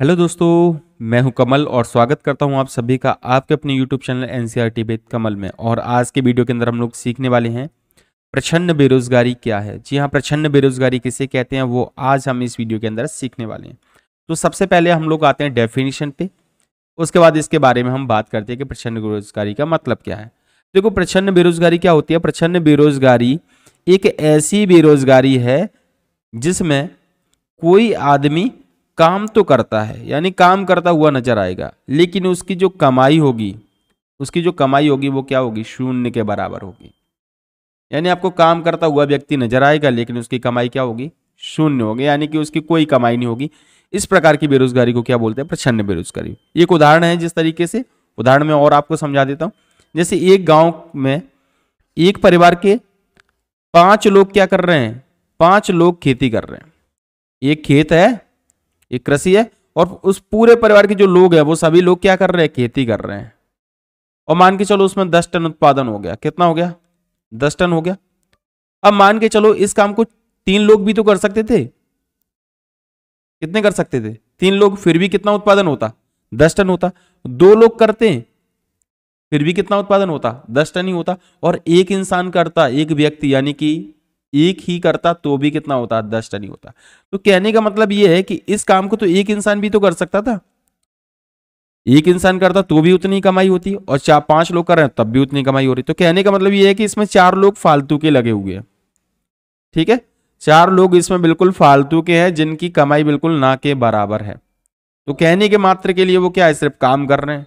hello दोस्तों मैं हूं कमल और स्वागत करता हूं आप सभी का आपके अपने यूट्यूब चैनल टी बेत e कमल में और आज के वीडियो के अंदर हम लोग सीखने वाले हैं प्रच्छन्न बेरोजगारी क्या है जी हाँ प्रचंड बेरोजगारी किसे कहते हैं वो आज हम इस वीडियो के अंदर सीखने वाले हैं तो सबसे पहले हम लोग आते हैं डेफिनेशन पे उसके बाद इसके बारे में हम बात करते हैं कि प्रचंड बेरोजगारी का मतलब क्या है देखो प्रच्छन्न बेरोजगारी क्या होती है प्रच्छन्न बेरोजगारी एक ऐसी बेरोजगारी है जिसमें कोई आदमी काम तो करता है यानी काम करता हुआ नजर आएगा लेकिन उसकी जो कमाई होगी उसकी जो कमाई होगी वो क्या होगी शून्य के बराबर होगी यानी आपको काम करता हुआ व्यक्ति नजर आएगा लेकिन उसकी कमाई क्या होगी शून्य होगी यानी कि उसकी कोई कमाई नहीं होगी इस प्रकार की बेरोजगारी को क्या बोलते हैं प्रछन्न बेरोजगारी एक उदाहरण है जिस तरीके से उदाहरण में और आपको समझा देता हूँ जैसे एक गांव में एक परिवार के पांच लोग क्या कर रहे हैं पांच लोग खेती कर रहे हैं एक खेत है एक कृषि है और उस पूरे परिवार के जो लोग हैं वो सभी लोग क्या कर रहे हैं खेती कर रहे हैं और मान के चलो उसमें दस टन उत्पादन हो गया कितना हो गया दस टन हो गया अब मान के चलो इस काम को तीन लोग भी तो कर सकते थे कितने कर सकते थे तीन लोग फिर भी कितना उत्पादन होता दस टन होता दो लोग करते फिर भी कितना उत्पादन होता दस टन ही होता और एक इंसान करता एक व्यक्ति यानी कि एक ही करता तो भी कितना होता दस टन ही होता तो कहने का मतलब यह है कि इस काम को तो एक इंसान भी तो कर सकता था एक इंसान करता तो भी उतनी कमाई होती और चार पांच लोग कर रहे हैं तब भी उतनी कमाई हो रही तो कहने का मतलब यह है कि इसमें चार लोग फालतू के लगे हुए हैं ठीक है चार लोग इसमें बिल्कुल फालतू के हैं जिनकी कमाई बिल्कुल ना के बराबर है तो कहने के मात्र के लिए वो क्या है सिर्फ काम कर रहे हैं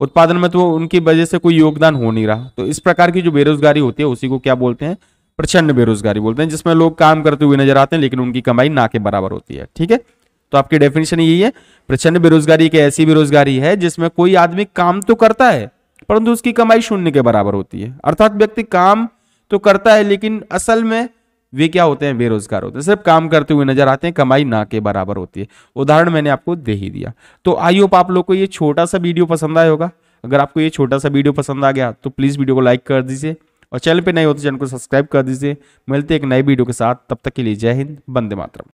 उत्पादन में तो उनकी वजह से कोई योगदान हो नहीं रहा तो इस प्रकार की जो बेरोजगारी होती है उसी को क्या बोलते हैं प्रचंड बेरोजगारी बोलते हैं जिसमें लोग काम करते हुए नजर आते हैं लेकिन उनकी कमाई ना के बराबर होती है ठीक है तो आपकी डेफिनेशन यही है प्रचंड बेरोजगारी एक ऐसी बेरोजगारी है जिसमें कोई आदमी काम तो करता है परंतु उसकी कमाई शून्य के बराबर होती है अर्थात व्यक्ति काम तो करता है लेकिन असल में वे क्या होते हैं बेरोजगार होते हैं सिर्फ काम करते हुए नजर आते हैं कमाई ना के बराबर होती है उदाहरण मैंने आपको दे ही दिया तो आई होप आप लोग को ये छोटा सा वीडियो पसंद आया होगा अगर आपको ये छोटा सा वीडियो पसंद आ गया तो प्लीज़ वीडियो को लाइक कर दीजिए और चैनल पर नए होते तो चैनल को सब्सक्राइब कर दीजिए मिलते एक नए वीडियो के साथ तब तक के लिए जय हिंद बंदे मातरम